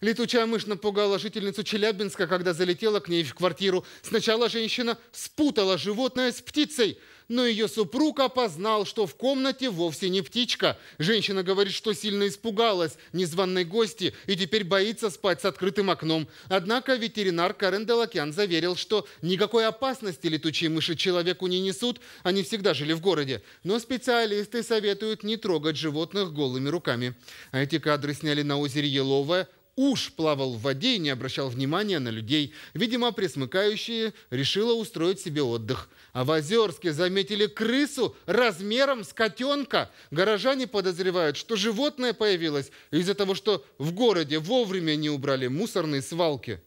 Летучая мышь напугала жительницу Челябинска, когда залетела к ней в квартиру. Сначала женщина спутала животное с птицей, но ее супруг опознал, что в комнате вовсе не птичка. Женщина говорит, что сильно испугалась незваной гости и теперь боится спать с открытым окном. Однако ветеринар Карен Делакян заверил, что никакой опасности летучие мыши человеку не несут, они всегда жили в городе. Но специалисты советуют не трогать животных голыми руками. А эти кадры сняли на озере Еловое – Уж плавал в воде и не обращал внимания на людей. Видимо, присмыкающие решила устроить себе отдых. А в Озерске заметили крысу размером с котенка. Горожане подозревают, что животное появилось из-за того, что в городе вовремя не убрали мусорные свалки.